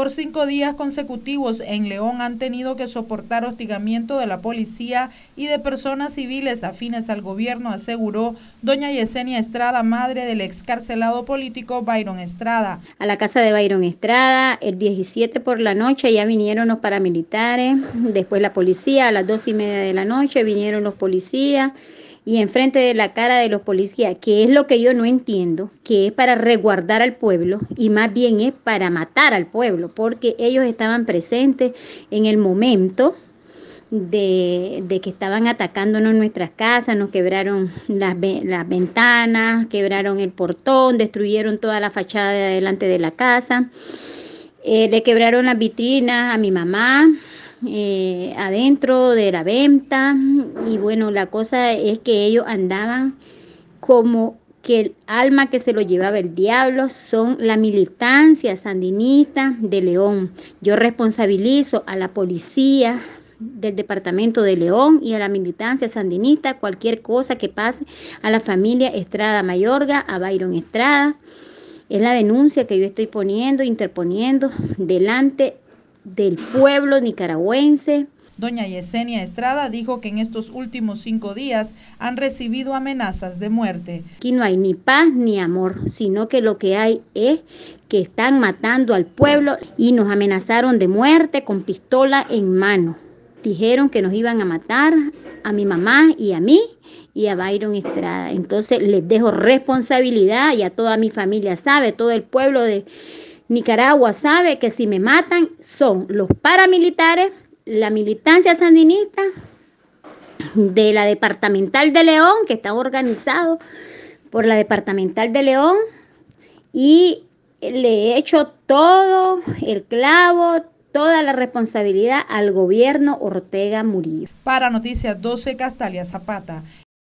por cinco días consecutivos en León han tenido que soportar hostigamiento de la policía y de personas civiles afines al gobierno, aseguró doña Yesenia Estrada, madre del excarcelado político Byron Estrada. A la casa de Byron Estrada, el 17 por la noche ya vinieron los paramilitares, después la policía, a las dos y media de la noche vinieron los policías y enfrente de la cara de los policías, que es lo que yo no entiendo, que es para resguardar al pueblo y más bien es para matar al pueblo, porque ellos estaban presentes en el momento de, que estaban atacándonos nuestras casas, nos quebraron las, ventanas, quebraron el portón, destruyeron toda la fachada de adelante de la casa, eh, le quebraron las vitrinas a mi mamá, eh, adentro de la venta y bueno, la cosa es que ellos andaban como que el alma que se lo llevaba el diablo son la militancia sandinista de León. Yo responsabilizo a la policía del departamento de León y a la militancia sandinista cualquier cosa que pase a la familia Estrada Mayorga, a Byron Estrada. Es la denuncia que yo estoy poniendo, interponiendo delante del pueblo nicaragüense. Doña Yesenia Estrada dijo que en estos últimos cinco días han recibido amenazas de muerte. Aquí no hay ni paz ni amor, sino que lo que hay es que están matando al pueblo y nos amenazaron de muerte con pistola en mano. Dijeron que nos iban a matar a mi mamá y a mí y a Byron Estrada. Entonces les dejo responsabilidad y a toda mi familia, sabe, todo el pueblo de Nicaragua sabe que si me matan son los paramilitares, la militancia sandinista de la Departamental de León, que está organizado por la Departamental de León, y le he hecho todo el clavo, toda la responsabilidad al gobierno Ortega Murillo. Para Noticias 12, Castalia Zapata.